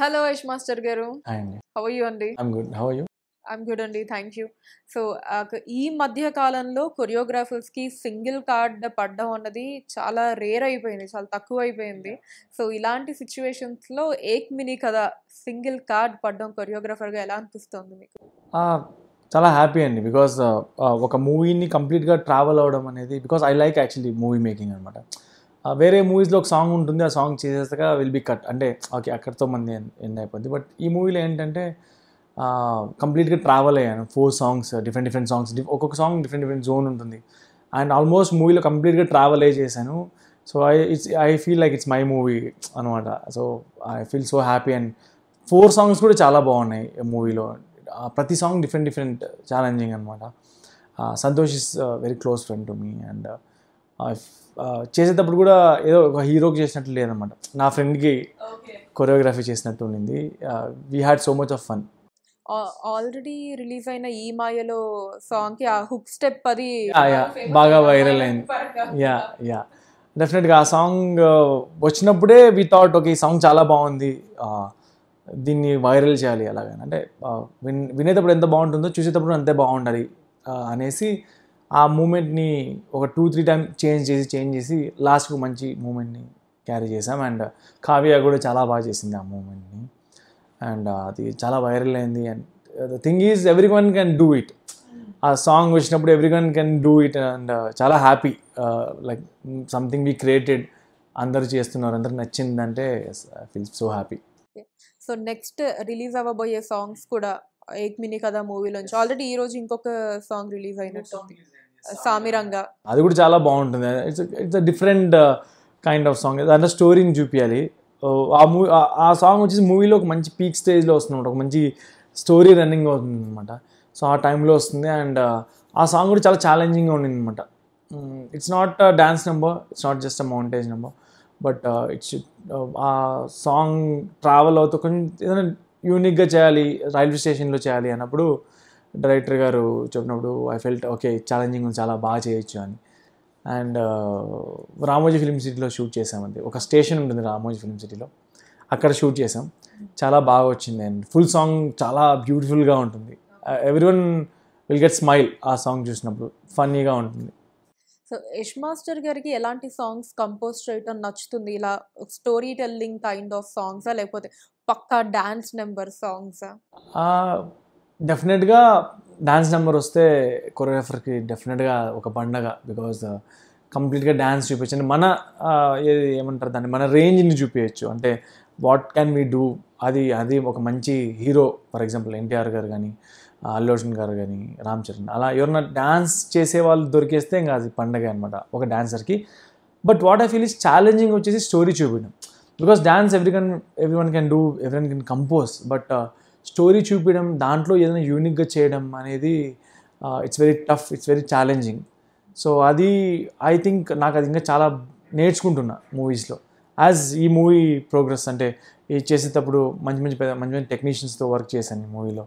Hello Yash master గారు how you అండి good how you I'm good అండి థ్యాంక్ యూ సో ఈ మధ్య కాలంలో కొరియోగ్రాఫర్స్కి సింగిల్ కార్డ్ పడడం అన్నది చాలా రేర్ అయిపోయింది చాలా తక్కువ అయిపోయింది సో ఇలాంటి సిచ్యువేషన్స్లో Ek Mini Katha single card పడడం కొరియోగ్రాఫర్గా ఎలా అనిపిస్తుంది మీకు చాలా హ్యాపీ అండి బికాస్ ఒక మూవీని కంప్లీట్గా ట్రావెల్ అవ్వడం అనేది because I like actually movie making అనమాట వేరే మూవీస్లో ఒక సాంగ్ ఉంటుంది ఆ సాంగ్ చేసేస్తాక విల్ బి కట్ అంటే ఓకే అక్కడితో మంది ఎండ్ అయిపోద్ది బట్ ఈ మూవీలో ఏంటంటే కంప్లీట్గా ట్రావెల్ అయ్యాను four songs different different songs ఒక్కొక్క సాంగ్ డిఫరెంట్ డిఫరెంట్ జోన్ ఉంటుంది అండ్ ఆల్మోస్ట్ మూవీలో కంప్లీట్గా ట్రావెల్ అయ్యి చేశాను so I it's I feel like it's my movie అనమాట so I feel so happy and four songs కూడా చాలా బాగున్నాయి మూవీలో ప్రతి సాంగ్ డిఫరెంట్ డిఫరెంట్ ఛాలెంజింగ్ అనమాట Santosh is very close friend to me and చేసేటప్పుడు కూడా ఏదో ఒక హీరోకి చేసినట్టు లేదనమాట నా ఫ్రెండ్కి కొరియోగ్రఫీ చేసినట్టు ఉండింది we had so much of fun already release అయిన ఈ మాయలో సాంగ్కి ఆ హుక్ స్టెప్ అది బాగా వైరల్ అయింది యా యా డెఫినెట్గా ఆ సాంగ్ వచ్చినప్పుడే వి థాట్ ఓకే ఈ సాంగ్ చాలా బాగుంది దీన్ని వైరల్ చేయాలి అలాగే అంటే విన్ వినేటప్పుడు ఎంత బాగుంటుందో చూసేటప్పుడు అంతే బాగుండాలి అనేసి ఆ మూమెంట్ని ఒక టూ త్రీ టైమ్ చేంజ్ చేసి చేంజ్ చేసి లాస్ట్కు మంచి మూమెంట్ని క్యారీ చేసాం అండ్ కావ్య కూడా చాలా బాగా చేసింది ఆ మూమెంట్ని అండ్ అది చాలా వైరల్ అయింది and the thing is every one can do it ఆ సాంగ్ వచ్చినప్పుడు every one can do it and చాలా happy like something we created అందరు చేస్తున్నారు అందరు నచ్చిందంటే feel so happy so next release అవ్వబోయే సాంగ్స్ కూడా ఎయిట్ మినీ కదా మూవీలోంచి ఆల్రెడీ ఈ రోజు ఇంకొక సాంగ్ రిలీజ్ అయినట్టు సామిరంగ అది కూడా చాలా బాగుంటుంది it's it's a different kind of song దాంట్లో స్టోరీని చూపించాలి ఆ మూవీ ఆ సాంగ్ వచ్చేసి మూవీలో ఒక మంచి పీక్ స్టేజ్లో వస్తుంది ఒక మంచి స్టోరీ రన్నింగ్ అవుతుంది అనమాట సో ఆ టైంలో వస్తుంది అండ్ ఆ సాంగ్ కూడా చాలా ఛాలెంజింగ్గా ఉండింది అనమాట it's not dance number it's not just a montage number but it's ఆ సాంగ్ ట్రావెల్ అవుతూ కొంచెం ఏదైనా యూనిక్గా చేయాలి రైల్వే స్టేషన్లో చేయాలి అన్నప్పుడు డైరెక్టర్ గారు చెప్పినప్పుడు ఐ ఫెల్ట్ ఓకే ఛాలెంజింగ్ చాలా బాగా చేయొచ్చు అని అండ్ uh, రామోజీ ఫిలిం సిటీలో షూట్ చేసామండి ఒక స్టేషన్ ఉంటుంది రామోజీ ఫిలిం సిటీలో అక్కడ షూట్ చేసాం చాలా బాగా వచ్చింది అండ్ ఫుల్ సాంగ్ చాలా బ్యూటిఫుల్గా ఉంటుంది every one will get smile ఆ సాంగ్ చూసినప్పుడు ఫన్నీగా ఉంటుంది సో యష్ మాస్టర్ గారికి ఎలాంటి సాంగ్స్ కంపోజ్ చేయటం నచ్చుతుంది ఇలా స్టోరీ టెల్లింగ్ కైండ్ ఆఫ్ సాంగ్సా లేకపోతే పక్కా డాన్స్ నెంబర్ సాంగ్సా డెఫినెట్గా డ్యాన్స్ నెంబర్ వస్తే కొరియోగ్రాఫర్కి డెఫినెట్గా ఒక పండగ బికాజ్ కంప్లీట్గా డ్యాన్స్ చూపించండి మన uh, ఏది ఏమంటారు దాన్ని మన రేంజ్ని చూపించచ్చు అంటే వాట్ క్యాన్ వీ డూ అది అది ఒక మంచి హీరో ఫర్ ఎగ్జాంపుల్ ఎన్టీఆర్ గారు కానీ uh, అల్లు అర్జున్ గారు కానీ రామ్ చరణ్ అలా ఎవరన్నా డ్యాన్స్ చేసే వాళ్ళు దొరికేస్తే ఇంకా అది పండగ అనమాట ఒక డ్యాన్సర్కి but what I feel is challenging వచ్చేసి స్టోరీ చూపించడం because dance every can every one can do every one can compose but story చూపించడం దాంట్లో ఏదైనా యూనిక్గా చేయడం అనేది it's very tough it's very challenging so అది ఐ థింక్ నాకు అది ఇంకా చాలా నేర్చుకుంటున్నా మూవీస్లో యాజ్ ఈ మూవీ ప్రోగ్రెస్ అంటే ఈ చేసేటప్పుడు మంచి మంచి పెద్ద మంచి మంచి టెక్నీషియన్స్తో వర్క్ చేశాను ఈ మూవీలో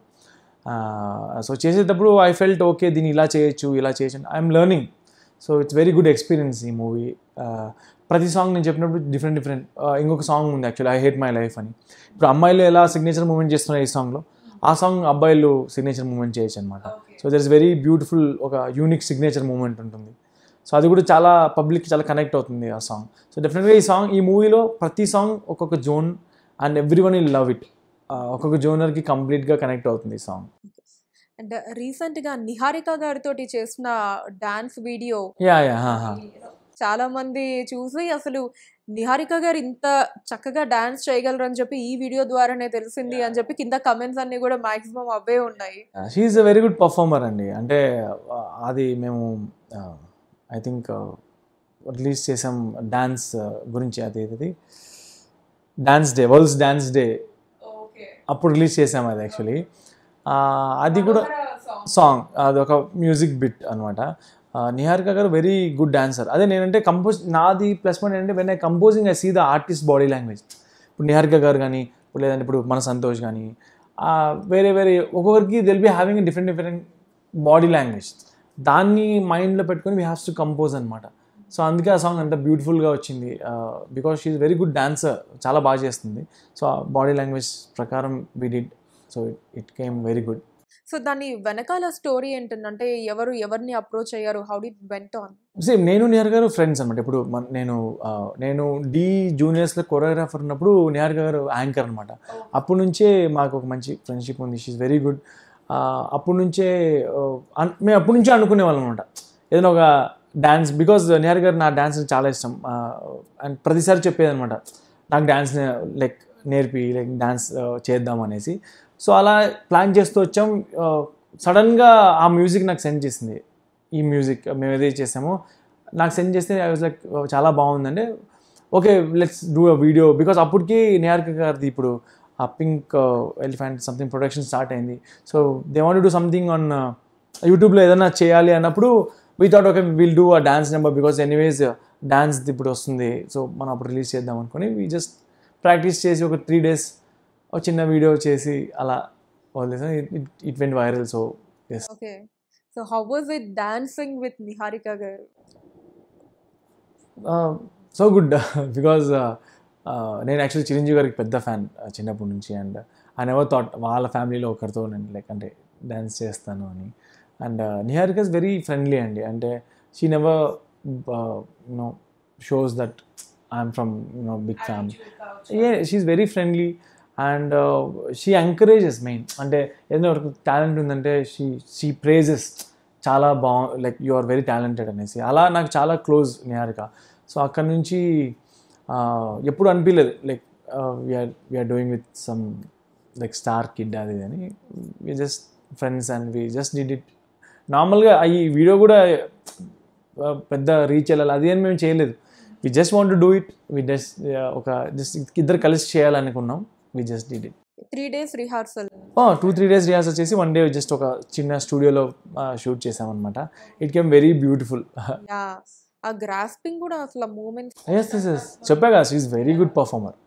సో చేసేటప్పుడు ఐ ఫెల్ట్ ఓకే దీన్ని ఇలా చేయొచ్చు ఇలా చేయొచ్చు I'm learning so it's very good experience ఈ మూవీ ప్రతి సాంగ్ నేను చెప్పినప్పుడు డిఫరెంట్ డిఫరెంట్ ఇంకొక సాంగ్ ఉంది actually I hate my life అని ఇప్పుడు అమ్మాయిలు ఎలా సిగ్నేచర్ మూమెంట్ చేస్తున్నారు ఈ సాంగ్లో ఆ సాంగ్ అబ్బాయిలు సిగ్నేచర్ మూమెంట్ చేయొచ్చు అనమాట so there is very beautiful ఒక యూనిక్ సిగ్నేచర్ మూమెంట్ ఉంటుంది సో అది కూడా చాలా పబ్లిక్ చాలా కనెక్ట్ అవుతుంది ఆ సాంగ్ సో డెఫినెట్గా ఈ సాంగ్ ఈ మూవీలో ప్రతి సాంగ్ ఒక్కొక్క జోన్ అండ్ ఎవ్రీ వన్ ఈ లవ్ ఇట్ ఒక్కొక్క జోనర్కి కంప్లీట్గా కనెక్ట్ అవుతుంది ఈ సాంగ్ అండ్ రీసెంట్ గా నిహారిక గారితో చేసిన డాన్స్ వీడియో చాలా మంది చూసి అసలు నిహారిక గారు ఇంత చక్కగా డాన్స్ చేయగలరు అని చెప్పి ఈ వీడియో ద్వారానే తెలిసింది అని చెప్పి కింద కమెంట్స్ అన్ని కూడా మాక్సిమం అవే ఉన్నాయి she's a very good performer అండి అంటే అది మేము ఐ థింక్ రిలీజ్ చేసాం డాన్స్ గురించి అది ఇది dance day world's dance day అప్పుడు రిలీజ్ చేసాం అది యాక్చువల్లీ అది కూడా సాంగ్ అది ఒక మ్యూజిక్ బిట్ అనమాట నిహారిక గారు వెరీ గుడ్ డాన్సర్ అదే నేనంటే కంపోజ్ నాది ప్లస్ పాయింట్ ఏంటంటే when I composing I see the artist body language ఇప్పుడు నిహారిక గారు కానీ ఇప్పుడు లేదంటే ఇప్పుడు మన సంతోష్ కానీ వేరే వేరే ఒక్కొక్కరికి they'll be having different different body language దాన్ని మైండ్లో పెట్టుకొని వీ హ్యావ్స్ టు కంపోజ్ అనమాట సో అందుకే ఆ సాంగ్ అంత బ్యూటిఫుల్గా వచ్చింది because she's very good dancer చాలా బాగా చేస్తుంది సో బాడీ లాంగ్వేజ్ ప్రకారం we did so it it came very good so దాని వెనకాల స్టోరీ ఏంటంటే ఎవరు ఎవరిని అప్రోచ్ అయ్యారు how they went on same నేను నిహార్ గారు ఫ్రెండ్స్ అనమాట ఇప్పుడు నేను నేను డి జూనియర్స్లో కొరియోగ్రాఫర్ ఉన్నప్పుడు నిహార్ గారు యాంకర్ అనమాట అప్పటి నుంచే మాకు ఒక మంచి ఫ్రెండ్షిప్ ఉంది ఇస్ వెరీ గుడ్ అప్పటి నుంచే మేము అప్పటి నుంచే అనుకునే వాళ్ళం అనమాట ఏదైనా ఒక డ్యాన్స్ బికాజ్ నియర్ గారు నా డ్యాన్స్ చాలా ఇష్టం అండ్ ప్రతిసారి చెప్పేది అనమాట నాకు డ్యాన్స్ లైక్ నేర్పి లైక్ డ్యాన్స్ uh, చేద్దాం అనేసి సో అలా ప్లాన్ చేస్తూ వచ్చాం uh, సడన్గా ఆ మ్యూజిక్ నాకు సెండ్ చేసింది ఈ మ్యూజిక్ మేము ఏదైతే చేసామో నాకు సెండ్ చేస్తే ఐ వాజ్ లైక్ చాలా బాగుందండి okay let's do a video because అప్పటికి నేహారిక గారిది ఇప్పుడు ఆ pink elephant something production start అయింది so they want do something on యూట్యూబ్లో ఏదైనా చేయాలి అన్నప్పుడు with thought okay will do ఆ డాన్స్ నెంబర్ బికాస్ ఎనీవేస్ డ్యాన్స్ది ఇప్పుడు వస్తుంది సో మనం అప్పుడు రిలీజ్ చేద్దాం అనుకుని వీ జస్ట్ ప్రాక్టీస్ చేసి ఒక త్రీ డేస్ ఒక చిన్న వీడియో చేసి అలా వదిలేసాను it went viral so yes okay so how was it dancing with Niharika garu so good because నేను యాక్చువల్లీ చిరంజీవి గారికి పెద్ద ఫ్యాన్ uh, చిన్నప్పటి నుంచి అండ్ ఐ నెవర్ థాట్ వాళ్ళ ఫ్యామిలీలో ఒకరితో నేను లైక్ అంటే డ్యాన్స్ చేస్తాను అని and Niharika is very friendly అండి అంటే she never you know shows that I'm from you know big family a she's very friendly and she encourages main అంటే ఏదైనా ఒక టాలెంట్ ఉందంటే షీ షీ ప్రేజెస్ చాలా బా like you are very talented అనేసి అలా నాకు చాలా క్లోజ్ నిహారిక సో అక్కడ నుంచి ఎప్పుడు అనిపించలేదు like we're we're doing with some like star kid అది అని we just friends and we just did it నార్మల్గా ఈ వీడియో కూడా పెద్ద రీచ్ వెళ్ళాలి అది అని మేము చేయలేదు we just want do it we just ఒక జస్ట్ ఇద్దరు కలిసి చేయాలనుకున్నాం we just did it three days rehearsal two three days rehearsal చేసి వన్ డే జస్ట్ ఒక చిన్న స్టూడియోలో షూట్ చేసామన్నమాట ఇట్ కెమ్ వెరీ బ్యూటిఫుల్ ఆ గ్రాస్పింగ్ కూడా అసలు మూమెంట్స్ చెప్పా కదా వెరీ గుడ్ పర్ఫార్మర్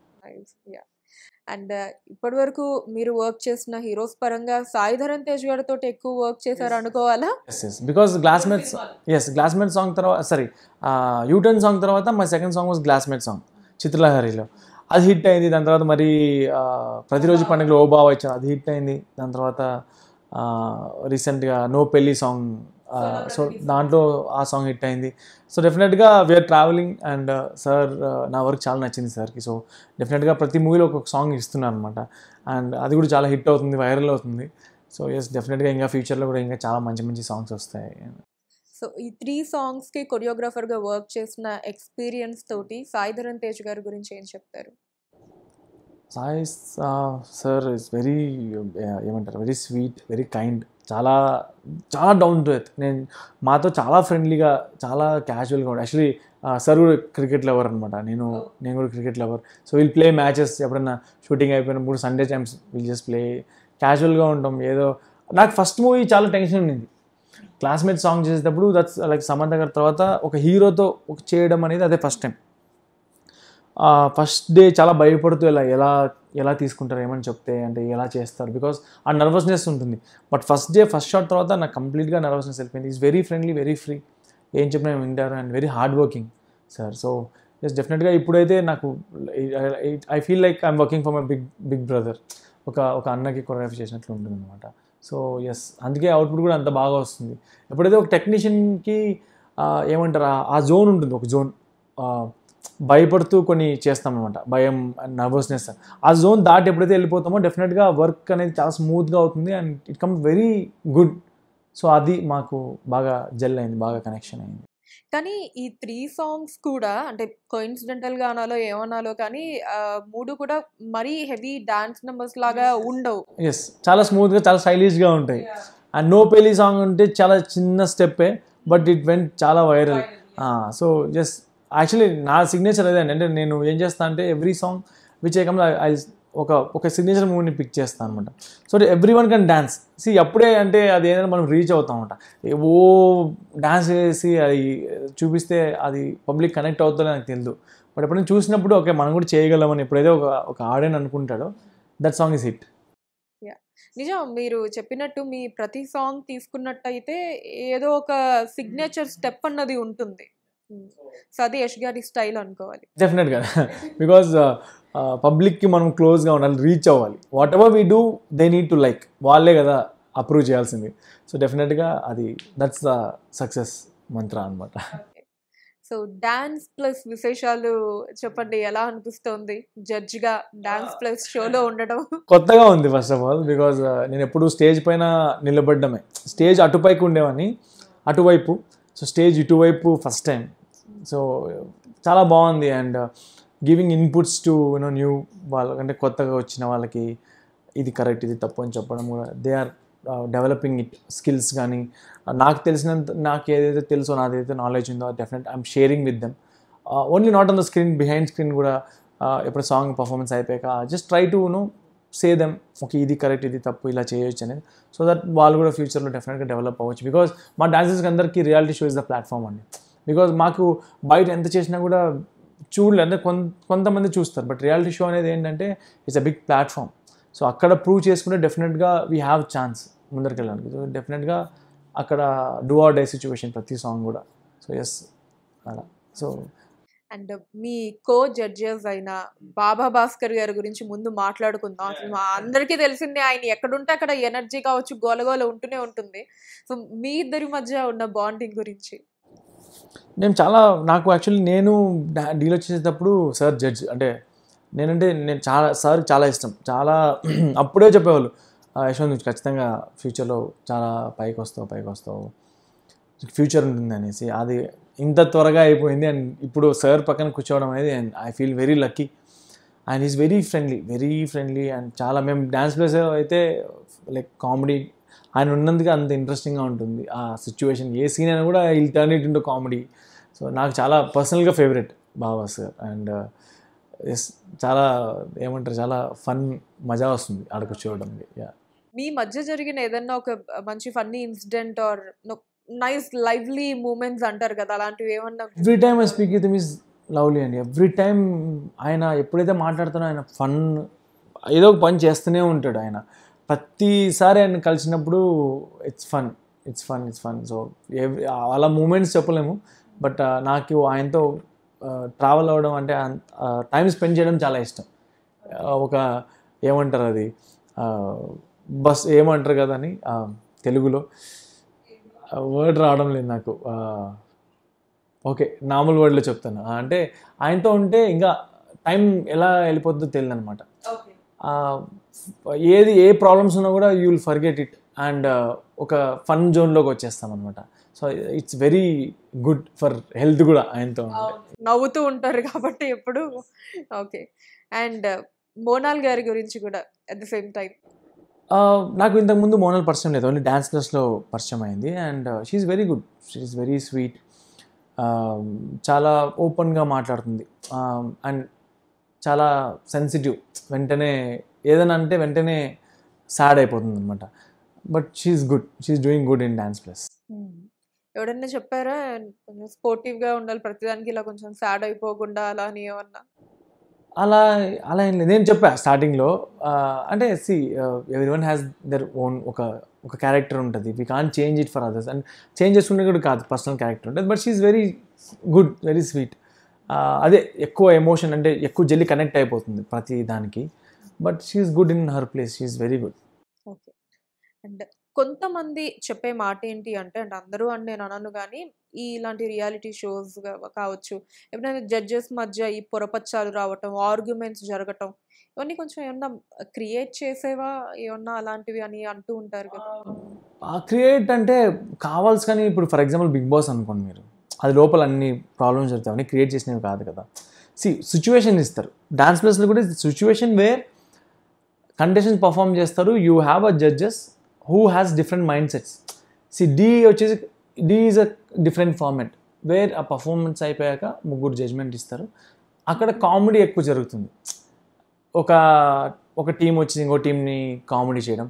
అండ్ ఇప్పటి వరకు మీరు వర్క్ చేసిన హీరోస్ పరంగా సాయి ధరన్ తేజ్ గారితో ఎక్కువ వర్క్ చేశారు అనుకోవాలా because classmate yes classmate song తర్వాత సారీ యూటర్న్ సాంగ్ తర్వాత my second song was classmate song చిత్రలహరిలో అది హిట్ అయింది దాని తర్వాత మరి ప్రతిరోజు పండుగలో ఓ బావ అది హిట్ అయింది దాని తర్వాత రీసెంట్గా నో పెళ్ళి సాంగ్ సో దాంట్లో ఆ సాంగ్ హిట్ అయింది సో డెఫినెట్గా వీఆర్ ట్రావెలింగ్ అండ్ సార్ నా వర్క్ చాలా నచ్చింది సార్కి సో డెఫినెట్గా ప్రతి మూవీలో ఒక సాంగ్ ఇస్తున్నాను అనమాట అండ్ అది కూడా చాలా హిట్ అవుతుంది వైరల్ అవుతుంది సో ఎస్ డెఫినెట్గా ఇంకా ఫ్యూచర్లో కూడా ఇంకా చాలా మంచి మంచి సాంగ్స్ వస్తాయి సో ఈ త్రీ సాంగ్స్కి కొరియోగ్రాఫర్గా వర్క్ చేసిన ఎక్స్పీరియన్స్ తోటి సాయి ధరన్ తేజ్ గారి గురించి ఏం చెప్తారు సాయి సార్ ఇస్ వెరీ ఏమంటారు వెరీ స్వీట్ వెరీ కైండ్ చాలా చాలా డౌన్ టు ఎర్త్ నేను మాతో చాలా ఫ్రెండ్లీగా చాలా క్యాజువల్గా ఉండే యాక్చువల్లీ సార్ కూడా క్రికెట్ లవర్ అనమాట నేను oh. నేను కూడా cricket lover so we'll play matches ఎప్పుడన్నా షూటింగ్ అయిపోయినప్పుడు Sunday times will just play క్యాజువల్గా ఉంటాం ఏదో నాకు ఫస్ట్ మూవీ చాలా టెన్షన్ ఉండింది క్లాస్మేట్ సాంగ్ చేసేటప్పుడు దట్స్ లైక్ సమంత గారి తర్వాత ఒక హీరోతో ఒక చేయడం అనేది అదే ఫస్ట్ టైం ఫస్ట్ డే చాలా భయపడుతూ ఇలా ఎలా ఎలా తీసుకుంటారు ఏమని చెప్తే అంటే ఎలా చేస్తారు బికాస్ ఆ నర్వస్నెస్ ఉంటుంది but first day first shot తర్వాత నాకు కంప్లీట్గా నర్వస్నెస్ వెళ్ళిపోయింది is very friendly very free ఏం చెప్పినా వింటారు and very hard working sir so yes డెఫినెట్గా ఇప్పుడైతే నాకు I feel like I'm working for my big big brother ఒక ఒక అన్నకి కొరియోగ్రఫీ చేసినట్లు ఉంటుంది అనమాట సో ఎస్ అందుకే అవుట్పుట్ కూడా అంత బాగా వస్తుంది ఎప్పుడైతే ఒక టెక్నీషియన్కి ఏమంటారు ఆ జోన్ ఉంటుంది ఒక జోన్ భయపడుతూ కొన్ని చేస్తాం అనమాట భయం నర్వస్నెస్ ఆ జోన్ దాటి ఎప్పుడైతే వెళ్ళిపోతామో డెఫినెట్గా వర్క్ అనేది చాలా స్మూత్గా అవుతుంది and it come very good so అది మాకు బాగా జెల్ అయింది బాగా కనెక్షన్ అయింది కానీ ఈ త్రీ సాంగ్స్ కూడా అంటే ఇన్సిడెంటల్గా అనాలో ఏమనాలో కానీ మూడు కూడా మరీ హెవీ డాన్స్ నెంబర్స్ లాగా ఉండవు ఎస్ చాలా స్మూత్గా చాలా స్టైలిష్గా ఉంటాయి అండ్ నో పెళ్లి సాంగ్ అంటే చాలా చిన్న స్టెప్పే బట్ ఇట్ వెంట్ చాలా వైరల్ సో జస్ట్ యాక్చువల్లీ నా సిగ్నేచర్ అదే అంటే నేను ఏం చేస్తాను అంటే ఎవ్రీ సాంగ్ విచ్ ఐకమ్లో ఐ ఒక ఒక సిగ్నేచర్ మూవీని పిక్ చేస్తాను అనమాట so every one can dance see అప్పుడే అంటే అది ఏంటంటే మనం రీచ్ అవుతాం అనమాట ఓ డ్యాన్స్ చేసి అది చూపిస్తే అది పబ్లిక్ కనెక్ట్ అవుతుందో నాకు తెలియదు బట్ ఎప్పుడైనా చూసినప్పుడు ఓకే మనం కూడా చేయగలమని ఎప్పుడైతే ఒక ఒక ఆడియన్ అనుకుంటాడో దట్ సాంగ్ ఇస్ హిట్ నిజం మీరు చెప్పినట్టు మీ ప్రతి సాంగ్ తీసుకున్నట్టయితే ఏదో ఒక సిగ్నేచర్ స్టెప్ అన్నది ఉంటుంది సో అది యష్ గారి స్టైల్ అనుకోవాలి డెఫినెట్ uh, uh, గా బికాస్ మనం క్లోజ్గా ఉండాలి రీచ్ అవ్వాలి whatever we do they need to like వాళ్ళే కదా అప్రూవ్ చేయాల్సింది సో డెఫినెట్గా అది దట్స్ ద సక్సెస్ మంత్ర అనమాట సో డాన్స్ ప్లస్ విశేషాలు చెప్పండి ఎలా అనిపిస్తుంది జడ్జ్గా డాన్స్ ప్లస్ షోలో ఉండడం కొత్తగా ఉంది ఫస్ట్ ఆఫ్ ఆల్ బికాజ్ నేను ఎప్పుడు స్టేజ్ పైన నిలబడ్డమే స్టేజ్ అటుపైకి ఉండేవని అటువైపు సో స్టేజ్ ఇటువైపు ఫస్ట్ టైం సో చాలా బాగుంది and giving inputs to you know new వాళ్ళకంటే కొత్తగా వచ్చిన వాళ్ళకి ఇది కరెక్ట్ ఇది తప్పు అని చెప్పడం కూడా they are developing it skills కానీ నాకు తెలిసినంత నాకు ఏదైతే తెలుసో నాదైతే నాలెడ్జ్ ఉందో definite I'm sharing with them only not on the screen behind screen కూడా ఎప్పుడు సాంగ్ పర్ఫార్మెన్స్ అయిపోయాక just try to know say them okay ఇది కరెక్ట్ ఇది తప్పు ఇలా చేయొచ్చు అనేది సో దట్ వాళ్ళు కూడా ఫ్యూచర్లో డెఫినెట్గా డెవలప్ అవ్వచ్చు బికాస్ మా డాన్సర్స్కి అందరికీ reality show is the platform అండి బికాజ్ మాకు బయట ఎంత చేసినా కూడా చూడలే అంటే కొంతమంది చూస్తారు బట్ రియాలిటీ షో అనేది ఏంటంటే it's a big platform so అక్కడ ప్రూవ్ చేసుకుంటే డెఫినెట్గా వీ హ్యావ్ ఛాన్స్ ముందరికి వెళ్ళడానికి సో డెఫినెట్గా అక్కడ డూ ఆర్ డే సిచ్యువేషన్ ప్రతి సాంగ్ కూడా సో ఎస్ అలా so and me co judges అయిన బాబా భాస్కర్ గారి గురించి ముందు మాట్లాడుకుందాం అసలు అందరికీ తెలిసిందే ఆయన ఎక్కడుంటే అక్కడ ఎనర్జీ కావచ్చు గోలగోల ఉంటూనే ఉంటుంది సో మీ ఇద్దరి మధ్య ఉన్న బాండింగ్ గురించి నేను చాలా నాకు యాక్చువల్లీ నేను డీల్ వచ్చేటప్పుడు సార్ జడ్జ్ అంటే నేనంటే నేను చాలా సార్ చాలా ఇష్టం చాలా అప్పుడే చెప్పేవాళ్ళు యశ్వంత్ నుంచి ఖచ్చితంగా ఫ్యూచర్లో చాలా పైకి వస్తావు పైకి వస్తావు ఫ్యూచర్ ఉంటుంది అనేసి అది ఇంత త్వరగా అయిపోయింది అండ్ ఇప్పుడు సార్ పక్కన కూర్చోవడం అనేది and I feel very lucky and is very friendly very friendly and చాలా మేము డ్యాన్స్ ప్లేస్ అయితే లైక్ కామెడీ ఆయన ఉన్నందుకు అంత ఇంట్రెస్టింగ్గా ఉంటుంది ఆ సిచ్యువేషన్ ఏ సీన్ అయినా కూడా I'll turn it into comedy so నాకు చాలా పర్సనల్గా ఫేవరెట్ బాబాస్ గారు అండ్ uh, చాలా ఏమంటారు చాలా ఫన్ మజా వస్తుంది ఆడకు చూడడానికి యా మీ మధ్య జరిగిన ఏదన్నా ఒక మంచి funny incident or nice lively moments అంటారు కదా అలాంటివి ఏమన్నా every time I speak with మీస్ లవ్లీ అండి ఎవ్రీ టైం ఆయన ఎప్పుడైతే మాట్లాడుతానో ఆయన ఫన్ ఏదో ఒక పని చేస్తూనే ఉంటాడు ఆయన ప్రతిసారి ఆయన కలిసినప్పుడు it's fun it's fun it's fun so ఏ అలా మూమెంట్స్ చెప్పలేము బట్ uh, నాకు ఆయనతో ట్రావెల్ uh, అవ్వడం అంటే టైం స్పెండ్ చేయడం చాలా ఇష్టం uh, ఒక ఏమంటారు అది బస్ ఏమంటారు కదని తెలుగులో వర్డ్ రావడం లేదు నాకు ఓకే నార్మల్ వర్డ్లో చెప్తాను అంటే ఆయనతో ఉంటే ఇంకా టైం ఎలా వెళ్ళిపోద్దో తెలియదు అనమాట ఏది ఏ ప్రాబ్లమ్స్ ఉన్నా కూడా you will forget it and ఒక ఫన్ జోన్లోకి వచ్చేస్తాం అనమాట so it's very good for health కూడా ఆయనతో నవ్వుతూ ఉంటారు కాబట్టి ఎప్పుడు ఓకే అండ్ uh, మోనాల్ గారి గురించి కూడా అట్ ద సేమ్ టైం నాకు ఇంతకుముందు మోనల్ పరిచయం లేదు ఓన్లీ డ్యాన్స్ క్లాస్లో పరిచయం అయింది and she's very good is very sweet చాలా ఓపెన్గా మాట్లాడుతుంది అండ్ um, చాలా సెన్సిటివ్ వెంటనే ఏదైనా అంటే వెంటనే సాడ్ అయిపోతుంది అనమాట but she's good she's doing good in dance plus ఎవడన్నా చెప్పారా కొంచెం స్పోర్టివ్గా ఉండాలి ప్రతిదానికి ఇలా కొంచెం సాడ్ అయిపోకుండా అలా అని ఏమన్నా అలా అలా ఏం లేదు నేను చెప్పా స్టార్టింగ్లో అంటే see everyone has their own ఒక ఒక క్యారెక్టర్ ఉంటుంది we can change it for others and change చేసుకునే కూడా కాదు పర్సనల్ క్యారెక్టర్ ఉంటుంది but she's very good very sweet అదే ఎక్కువ ఎమోషన్ అంటే ఎక్కువ జల్లి కనెక్ట్ అయిపోతుంది ప్రతి దానికి but she's good in her place she's very good okay and కొంతమంది చెప్పే మాట ఏంటి అంటే అంటే అందరూ అని నేను అనను కానీ ఈ ఇలాంటి రియాలిటీ షోస్ కావచ్చు ఎప్పుడైనా జడ్జెస్ మధ్య ఈ పొరపచ్చాలు రావటం ఆర్గ్యుమెంట్స్ జరగటం ఇవన్నీ కొంచెం ఏమన్నా క్రియేట్ చేసేవా ఏమన్నా అలాంటివి అని అంటూ ఉంటారు కదా క్రియేట్ అంటే కావాల్సి కానీ ఇప్పుడు ఫర్ ఎగ్జాంపుల్ బిగ్ బాస్ అనుకోండి మీరు అది లోపల అన్ని ప్రాబ్లమ్స్ జరుగుతాయి క్రియేట్ చేసినవి కాదు కదా సి సిచ్యువేషన్ ఇస్తారు డాన్స్ ప్లేస్లో కూడా సిచ్యువేషన్ వేర్ కంటెస్టెన్స్ పర్ఫామ్ చేస్తారు you have a judges who has different mind sets see D వచ్చేసి D is a different format where ఆ పర్ఫార్మెన్స్ అయిపోయాక ముగ్గురు జడ్జ్మెంట్ ఇస్తారు అక్కడ కామెడీ ఎక్కువ జరుగుతుంది ఒక ఒక టీం వచ్చి ఇంకో టీంని కామెడీ చేయడం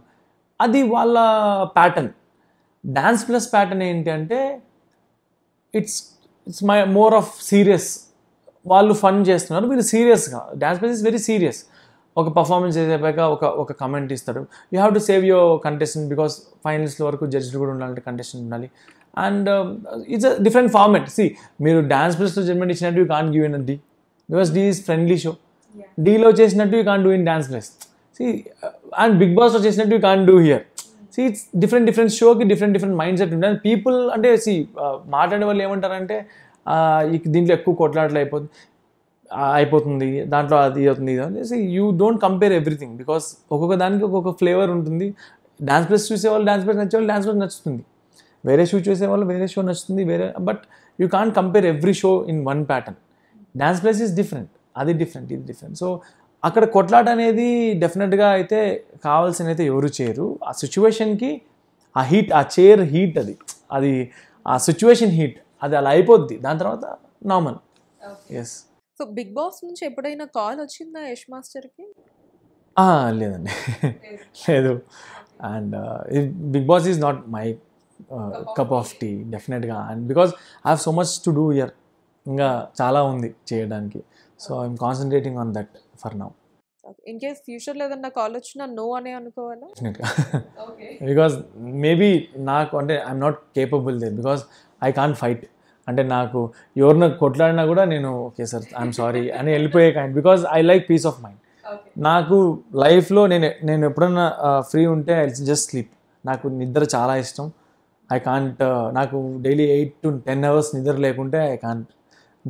అది వాళ్ళ ప్యాటర్న్ డ్యాన్స్ ప్లస్ ప్యాటర్న్ ఏంటి అంటే it's it's my more of serious వాళ్ళు ఫన్ చేస్తున్నారు వీళ్ళు సీరియస్గా dance plus is very serious ఒక పర్ఫార్మెన్స్ అయిపోయాక ఒక ఒక కమెంట్ ఇస్తాడు you have to save your contestant because finals వరకు జడ్జ్ కూడా ఉండాలంటే కంటెస్టెంట్ ఉండాలి and it's a different format see మీరు డాన్స్ ప్లస్లో జడ్మెంట్ ఇచ్చినట్టు you can give in D because D is friendly show డీలో చేసినట్టు you can do in dance plus C and big బాస్లో చేసినట్టు you can do here see it's different different షోకి different different mind set ఉంటుంది people అంటే see uh, మాట్లాడే వాళ్ళు ఏమంటారంటే uh, దీంట్లో ఎక్కువ కొట్లాటలు అయిపోతుంది అయిపోతుంది దాంట్లో అది అవుతుంది ఇది you don't compare everything because ఒక్కొక్క దానికి ఒక్కొక్క ఫ్లేవర్ ఉంటుంది డాన్స్ ప్లేస్ చూసేవాళ్ళు డాన్స్ ప్లేస్ నచ్చేవాళ్ళు డాన్స్ ప్లేస్ నచ్చుతుంది వేరే షో చూసేవాళ్ళు వేరే షో నచ్చుతుంది వేరే but you can't compare every show in one pattern dance plus is different అది డిఫరెంట్ ఇది డిఫరెంట్ సో అక్కడ కొట్లాట అనేది డెఫినెట్గా అయితే కావాల్సిన అయితే ఎవరు చేయరు ఆ సిచ్యువేషన్కి ఆ హీట్ ఆ చైర్ హీట్ అది అది ఆ సిచ్యువేషన్ హీట్ అది అలా అయిపోద్ది దాని తర్వాత normal yes so big boss నుంచి ఎప్పుడైనా కాల్ వచ్చిందా యష్ మాస్టర్కి లేదండి లేదు and big boss is not my cup of tea డెఫినెట్గా and because I have so much to do year ఇంకా చాలా ఉంది చేయడానికి so I'm concentrating on that for now in case ఫ్యూచర్లో ఏదన్నా కాల్ వచ్చినా నో అనే అనుకోవాలా బికాస్ మేబీ నాకు అంటే I'm not capable they because I can fight అంటే నాకు ఎవరిన కొట్లాడినా కూడా నేను ఓకే సార్ ఐఎమ్ సారీ అని వెళ్ళిపోయే kind because I like peace of mind నాకు లైఫ్లో నేను నేను ఎప్పుడన్నా ఫ్రీ ఉంటే ఐ జస్ట్ స్లీప్ నాకు నిద్ర చాలా ఇష్టం ఐ కాంట్ నాకు daily eight to ten hours నిద్ర లేకుంటే ఐ కాంట్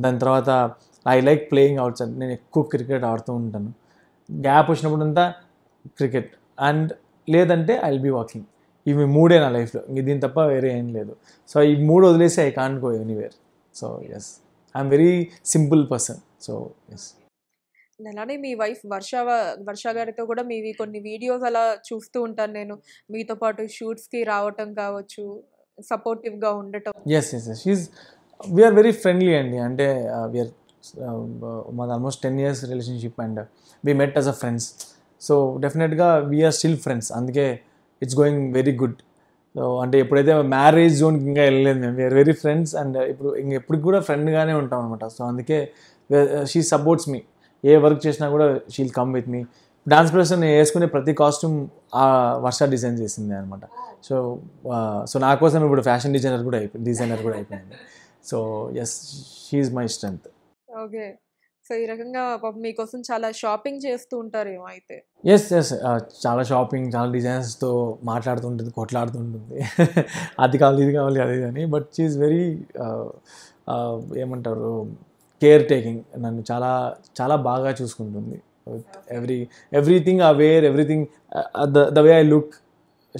దాని తర్వాత I like playing outside నేను ఎక్కువ క్రికెట్ ఆడుతూ ఉంటాను గ్యాప్ వచ్చినప్పుడు అంతా క్రికెట్ అండ్ లేదంటే ఐ బీ వాకింగ్ ఇవి మూడే నా లైఫ్లో ఇంక దీని తప్ప వేరే ఏం లేదు సో ఈ మూడు వదిలేసి I can go anywhere so yes I'm very simple person so yes అలానే మీ వైఫ్ వర్ష వర్ష గారితో కూడా మీవి కొన్ని వీడియోస్ అలా చూస్తూ ఉంటాను నేను మీతో పాటు షూట్స్కి రావటం కావచ్చు సపోర్టివ్గా ఉండటం yes yes yes she's we're very friendly అండి అంటే వీఆర్ uh, uh, మాది almost ten years relationship and we met as a friends so డెఫినెట్గా వీఆర్ స్టిల్ ఫ్రెండ్స్ అందుకే ఇట్స్ గోయింగ్ వెరీ గుడ్ అంటే ఎప్పుడైతే మ్యారేజ్ జోన్కి ఇంకా వెళ్ళలేదు మేము వీఆర్ వెరీ ఫ్రెండ్స్ అండ్ ఇప్పుడు ఇంక ఎప్పటికి కూడా ఫ్రెండ్గానే ఉంటాం అనమాట సో అందుకే షీ సపోర్ట్స్ మీ ఏ వర్క్ చేసినా కూడా she'll come with me dance professor నేను వేసుకునే ప్రతి కాస్ట్యూమ్ ఆ వర్ష డిజైన్ చేసింది అనమాట సో సో నా కోసం ఇప్పుడు ఫ్యాషన్ డిజైనర్ కూడా అయిపోయింది డిజైనర్ కూడా అయిపోయింది so yes she's my strength okay so ఈ రకంగా పాపం మీకోసం చాలా షాపింగ్ చేస్తూ ఉంటారు ఏమో అయితే ఎస్ ఎస్ చాలా షాపింగ్ చాలా డిజైన్స్తో మాట్లాడుతుంటుంది కొట్లాడుతుంటుంది అది కావాలి ఇది కావాలి అది అని బట్ షీఈ్ వెరీ ఏమంటారు కేర్ టేకింగ్ నన్ను చాలా చాలా బాగా చూసుకుంటుంది ఎవ్రీ ఎవ్రీథింగ్ ఆ where everything the way I look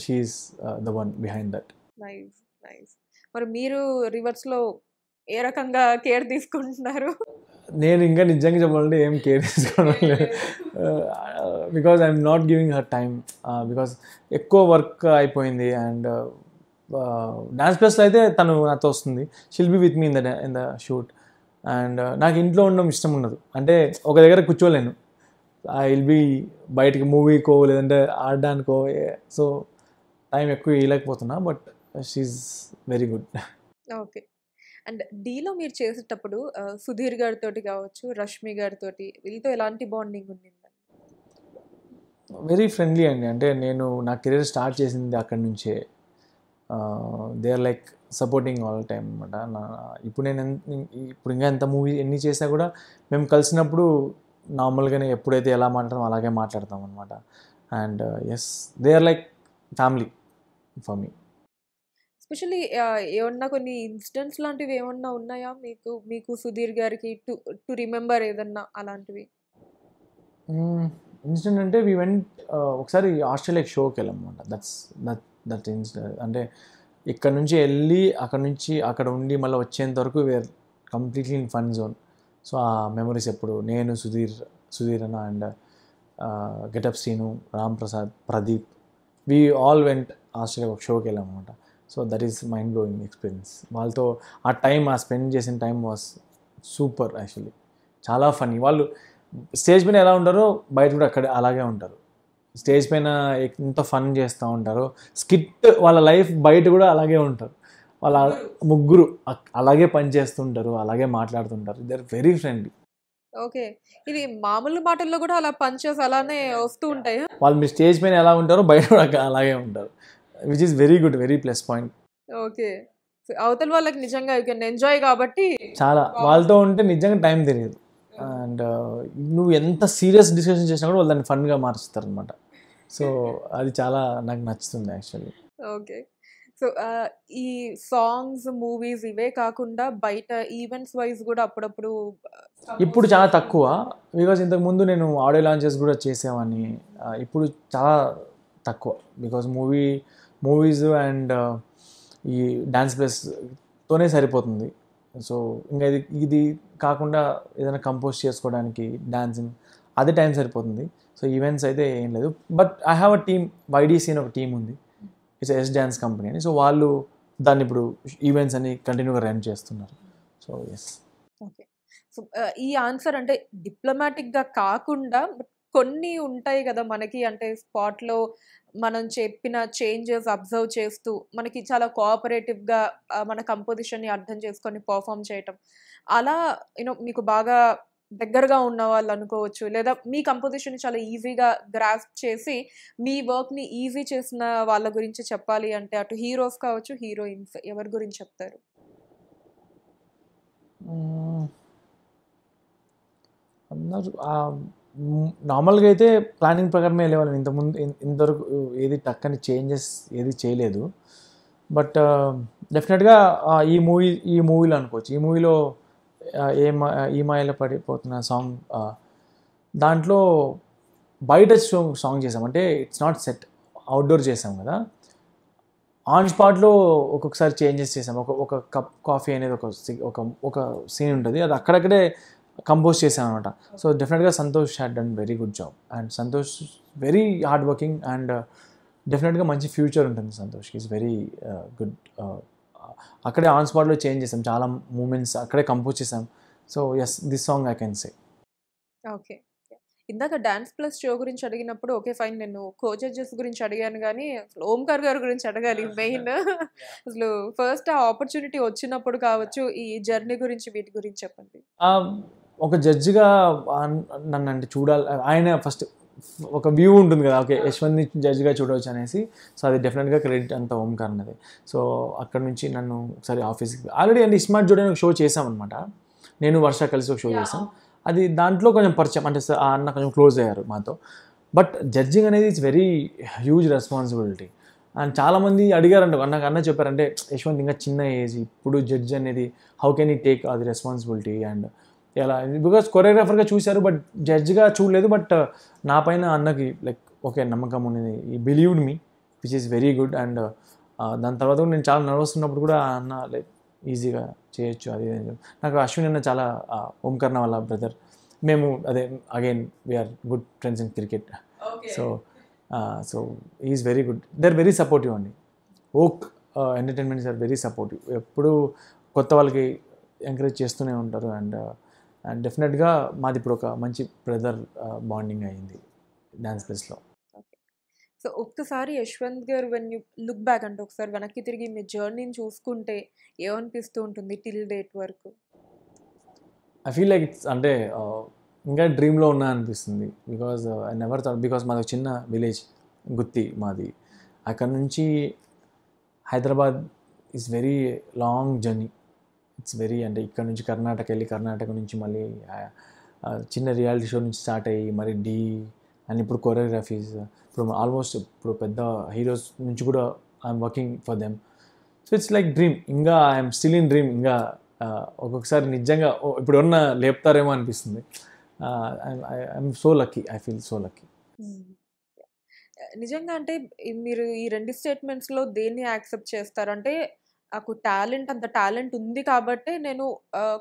she's the one behind that nice nice మరి మీరు రివర్స్లో ఏ రకంగా కేర్ తీసుకుంటున్నారు నేను ఇంకా నిజంగా చెప్పాలంటే ఏం కేర్ తీసుకోవడం లేదు because I'm not giving her time because ఎక్కువ వర్క్ అయిపోయింది అండ్ డాన్స్ ప్లస్లో అయితే తను నాతో వస్తుంది she'll be with me in the in the shoot and నాకు ఇంట్లో ఉండడం ఇష్టం ఉండదు అంటే ఒక దగ్గర కూర్చోలేను ఐ విల్ బి బయటకి మూవీకో లేదంటే ఆడడానికో సో టైం ఎక్కువ వేయలేకపోతున్నా but she's very good okay and డీలో మీరు చేసేటప్పుడు సుధీర్ గారితోటి కావచ్చు రష్మి గారితో వీళ్ళతో ఎలాంటి బాండింగ్ ఉండింది వెరీ ఫ్రెండ్లీ అండి అంటే నేను నా కెరీర్ స్టార్ట్ చేసింది అక్కడి నుంచే they are like supporting all time అనమాట నా ఇప్పుడు నేను ఇప్పుడు ఇంకా ఎంత మూవీ ఎన్ని చేసినా కూడా మేము కలిసినప్పుడు నార్మల్గానే ఎప్పుడైతే ఎలా మాట్లాడమో అలాగే మాట్లాడతాం అనమాట and yes they are like family for me specially ఏమన్నా కొన్ని ఇన్సిడెంట్స్ లాంటివి ఏమన్నా ఉన్నాయా మీకు మీకు సుధీర్ గారికి టు టు రిమెంబర్ ఏదన్నా అలాంటివి ఇన్సిడెంట్ అంటే వీ వెంట్ ఒకసారి ఆస్ట్రేలియా షోకి అనమాట దట్స్ దట్ దట్ ఇన్సిడెంట్ అంటే ఇక్కడ నుంచి వెళ్ళి అక్కడ నుంచి అక్కడ ఉండి మళ్ళీ వచ్చేంత వరకు where completely in fun zone so ఆ మెమరీస్ ఎప్పుడు నేను సుధీర్ సుధీర్ అన్న and getup Srinu Ram Prasad Pradeep we all went Australia ఒక షోకి అనమాట so that is mind blowing experience వాళ్ళతో ఆ టైం ఆ స్పెండ్ చేసిన టైం వాస్ సూపర్ యాక్చువల్లీ చాలా ఫన్నీ వాళ్ళు స్టేజ్ పైన ఎలా ఉంటారో బయట కూడా అక్కడ అలాగే ఉంటారు స్టేజ్ పైన ఎంత ఫన్ చేస్తూ ఉంటారో స్కిట్ వాళ్ళ లైఫ్ బయట కూడా అలాగే ఉంటారు వాళ్ళ ముగ్గురు అలాగే పనిచేస్తుంటారు అలాగే మాట్లాడుతుంటారు దే వెరీ ఫ్రెండ్లీ ఓకే ఇది మామూలు మాటల్లో కూడా అలా పంచెస్ అలానే వస్తూ ఉంటాయి వాళ్ళు మీ స్టేజ్ పైన ఎలా ఉంటారో బయట కూడా అలాగే ఉంటారు which is very good very plus point okay అవతల వాళ్ళకి నిజంగా యూ కెన్ ఎంజాయ్ కాబట్టి చాలా వాళ్ళతో ఉంటే నిజంగా టైం తెలియదు అండ్ uh, నువ్వు ఎంత సీరియస్ డిస్కషన్ చేసినా కూడా వాళ్ళు దాన్ని ఫన్గా మార్చుతారు అనమాట సో అది చాలా నాకు నచ్చుతుంది యాక్చువల్లీ ఓకే సో ఈ సాంగ్స్ మూవీస్ ఇవే కాకుండా బయట ఈవెంట్స్ వైజ్ కూడా అప్పుడప్పుడు uh, uh, ఇప్పుడు చాలా తక్కువ బికాజ్ ఇంతకు ముందు నేను ఆడియో లాంచెస్ కూడా చేసేవాడిని ఇప్పుడు చాలా తక్కువ బికాజ్ మూవీ మూవీస్ అండ్ ఈ డ్యాన్స్ ప్లేస్తోనే సరిపోతుంది సో ఇంకా ఇది ఇది కాకుండా ఏదైనా కంపోజ్ చేసుకోవడానికి డ్యాన్సింగ్ అదే టైం సరిపోతుంది సో ఈవెంట్స్ అయితే ఏం లేదు but I have a team YDC అని ఒక టీం ఉంది ఇట్స్ ఎస్ డ్యాన్స్ కంపెనీ అని సో వాళ్ళు దాన్ని ఇప్పుడు ఈవెంట్స్ అని కంటిన్యూగా రన్ చేస్తున్నారు సో ఎస్ ఓకే సో ఈ ఆన్సర్ అంటే డిప్లొమాటిక్గా కాకుండా బట్ కొన్ని ఉంటాయి కదా మనకి అంటే స్పాట్లో మనం చెప్పిన చేంజెస్ అబ్జర్వ్ చేస్తూ మనకి చాలా కోఆపరేటివ్గా మన కంపోజిషన్ని అర్థం చేసుకొని పర్ఫామ్ చేయటం అలా యూనో మీకు బాగా దగ్గరగా ఉన్న వాళ్ళు అనుకోవచ్చు లేదా మీ కంపోజిషన్ చాలా ఈజీగా గ్రాస్ప్ చేసి మీ వర్క్ని ఈజీ చేసిన వాళ్ళ గురించి చెప్పాలి అంటే అటు హీరోస్ కావచ్చు హీరోయిన్స్ ఎవరి గురించి చెప్తారు అందరూ నార్మల్గా అయితే ప్లానింగ్ ప్రకారమే వెళ్ళేవాళ్ళం ఇంతకుముందు ఇంతవరకు ఏది టక్కని చేంజెస్ ఏది చేయలేదు బట్ డెఫినెట్గా ఈ మూవీ ఈ మూవీలో అనుకోవచ్చు ఈ మూవీలో ఏ ఈ మాయలో పడిపోతున్న సాంగ్ దాంట్లో బయట సాంగ్ చేసాం అంటే ఇట్స్ నాట్ సెట్ అవుట్డోర్ చేసాం కదా ఆన్ స్పాట్లో ఒక్కొక్కసారి చేంజెస్ చేసాం ఒక ఒక కప్ కాఫీ అనేది ఒక ఒక ఒక సీన్ ఉంటుంది అది అక్కడక్కడే కంపోజ్ చేశాను అనమాట సో డెఫినెట్గా Santosh had done very good job and Santosh very hard working and డెఫినెట్గా మంచి ఫ్యూచర్ ఉంటుంది సంతోష్ ఈజ్ వెరీ గుడ్ అక్కడే ఆన్ స్పాట్లో చేంజ్ చేసాం చాలా మూమెంట్స్ అక్కడే కంపోజ్ చేసాం so yes this song I can say okay ఇందాక డాన్స్ ప్లస్ షో గురించి అడిగినప్పుడు ఓకే ఫైన్ నేను కో జడ్జెస్ గురించి అడిగాను కానీ ఓంకర్ ఓంకార్ గారి గురించి అడగాలి మెయిన్ అసలు ఫస్ట్ ఆ ఆపర్చునిటీ వచ్చినప్పుడు కావచ్చు ఈ జర్నీ గురించి వీటి గురించి చెప్పండి um, ఒక జడ్జిగా నన్ను అంటే చూడాలి ఆయన ఫస్ట్ ఒక వ్యూ ఉంటుంది కదా ఓకే యశ్వంత్ జడ్జిగా చూడవచ్చు అనేసి సో అది డెఫినెట్గా క్రెడిట్ అంత ఓంకార్ అన్నది సో అక్కడ నుంచి నన్ను ఒకసారి ఆఫీస్కి ఆల్రెడీ అంటే స్మార్ట్ జోడీ ఒక షో చేశామన్నమాట నేను వర్ష కలిసి ఒక షో చేశాం అది దాంట్లో కొంచెం పరిచయం అంటే అన్న కొంచెం క్లోజ్ అయ్యారు మాతో బట్ జడ్జింగ్ అనేది it's very huge responsibility and చాలామంది అడిగారంట నాకు అన్న చెప్పారంటే యశ్వంత్ ఇంకా చిన్న ఏజ్ ఇప్పుడు జడ్జ్ అనేది హౌ కెన్ ఈ టేక్ అది రెస్పాన్సిబిలిటీ అండ్ ఎలా బికాస్ కొరియోగ్రాఫర్గా చూశారు బట్ జడ్జ్గా చూడలేదు బట్ uh, నా పైన అన్నకి లైక్ ఓకే నమ్మకం ఉన్నది he believed me which is very good and దాని తర్వాత కూడా నేను చాలా నర్వస్ ఉన్నప్పుడు కూడా అన్న లైక్ ఈజీగా చేయొచ్చు అది నాకు అశ్విన్ అన్న చాలా ఓంకర్ణ వాళ్ళ బ్రదర్ మేము అదే again we are good friends in cricket so so is very good they are very supportive అండి Oak entertainments are very supportive ఎప్పుడు కొత్త వాళ్ళకి ఎంకరేజ్ చేస్తూనే ఉంటారు అండ్ అండ్ డెఫినెట్గా మాది ఇప్పుడు ఒక మంచి బ్రదర్ బాండింగ్ అయింది డ్యాన్స్ ప్లేస్లో సో ఒక్కసారి యశ్వంత్ గారు వెన్ యూ లుక్ బ్యాక్ అంటే ఒకసారి వెనక్కి తిరిగి మీ జర్నీని చూసుకుంటే ఏమనిపిస్తూ ఉంటుంది టిల్ డేట్ వరకు ఐ ఫీల్ లైక్ ఇట్స్ అంటే uh, ఇంకా డ్రీమ్లో ఉన్నా అనిపిస్తుంది because I never thought because మాది చిన్న విలేజ్ గుత్తి మాది అక్కడ నుంచి Hyderabad is very long journey it's very అంటే ఇక్కడ నుంచి కర్ణాటక వెళ్ళి కర్ణాటక నుంచి మళ్ళీ చిన్న రియాలిటీ షో నుంచి స్టార్ట్ అయ్యి మరి డీ అండ్ ఇప్పుడు కొరియోగ్రఫీస్ ఇప్పుడు ఆల్మోస్ట్ ఇప్పుడు పెద్ద హీరోస్ నుంచి కూడా I'm working for them so it's like dream ఇంకా ఐఎమ్ స్టిల్ ఇన్ డ్రీమ్ ఇంకా ఒక్కొక్కసారి నిజంగా ఇప్పుడు ఉన్న లేపుతారేమో అనిపిస్తుంది I'm so lucky I feel so lucky నిజంగా అంటే మీరు ఈ రెండు స్టేట్మెంట్స్లో దేన్ని యాక్సెప్ట్ చేస్తారంటే నాకు టాలెంట్ అంత టాలెంట్ ఉంది కాబట్టి నేను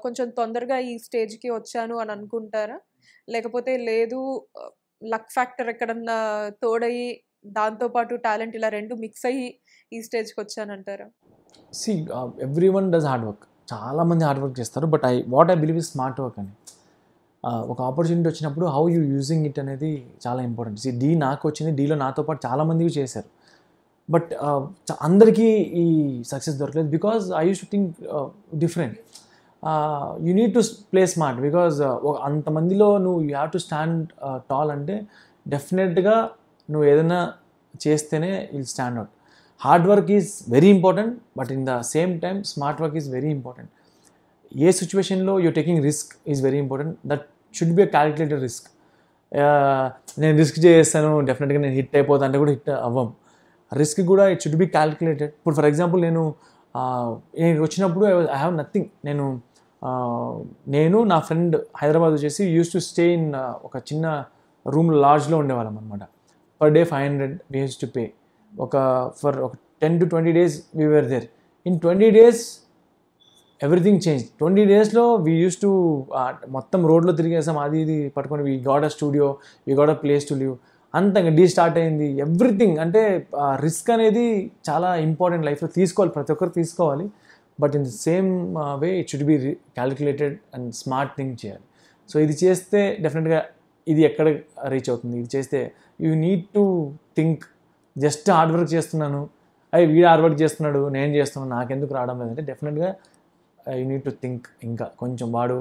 కొంచెం తొందరగా ఈ స్టేజ్కి వచ్చాను అని అనుకుంటారా లేకపోతే లేదు లక్ ఫ్యాక్టర్ ఎక్కడన్నా తోడయి దాంతోపాటు టాలెంట్ ఇలా రెండు మిక్స్ అయ్యి ఈ స్టేజ్కి వచ్చానంటారా see everyone does hard work చాలామంది హార్డ్ వర్క్ చేస్తారు but I what I believe is smart work అని ఒక ఆపర్చునిటీ వచ్చినప్పుడు హౌ యూ యూజింగ్ ఇట్ అనేది చాలా ఇంపార్టెంట్ సి డీ నాకు వచ్చింది డీలో నాతో పాటు చాలామందివి చేశారు బట్ uh, అందరికీ ఈ సక్సెస్ దొరకలేదు because I use to think different you need to play smart because అంతమందిలో నువ్వు you have to stand tall అంటే డెఫినెట్గా నువ్వు ఏదైనా చేస్తేనే I'll stand out hard work is very important but in the same time smart work is very important a సిచ్యువేషన్లో you taking risk is very important that should be a calculated risk నేను risk చేస్తాను డెఫినెట్గా నేను hit అయిపోతా అంటే కూడా hit అవ్వం risk కూడా it should be calculated ఇప్పుడు ఫర్ ఎగ్జాంపుల్ నేను నేను వచ్చినప్పుడు ఐ హ్యావ్ నథింగ్ నేను నేను నా ఫ్రెండ్ హైదరాబాద్ వచ్చేసి యూస్ టు స్టే ఇన్ ఒక చిన్న రూమ్ లాడ్జ్లో ఉండేవాళ్ళం అనమాట per day five hundred we to pay ఒక ఫర్ ఒక ten to twenty days we were there in twenty days everything change twenty డేస్లో వీ యూస్ టు మొత్తం రోడ్లో తిరిగేసాం అది ఇది పట్టుకొని we got a studio we got a place to live అంత డీ స్టార్ట్ అయింది ఎవ్రీథింగ్ అంటే రిస్క్ అనేది చాలా ఇంపార్టెంట్ లైఫ్లో తీసుకోవాలి ప్రతి ఒక్కరు తీసుకోవాలి but in the same way it should be calculated and smart thing చేయాలి సో ఇది చేస్తే డెఫినెట్గా ఇది ఎక్కడ రీచ్ అవుతుంది ఇది చేస్తే you need to think just hard work చేస్తున్నాను అవి వీడు హార్డ్ వర్క్ చేస్తున్నాడు నేను చేస్తున్నాను నాకెందుకు రావడం లేదంటే డెఫినెట్గా యూ నీడ్ టు థింక్ ఇంకా కొంచెం వాడు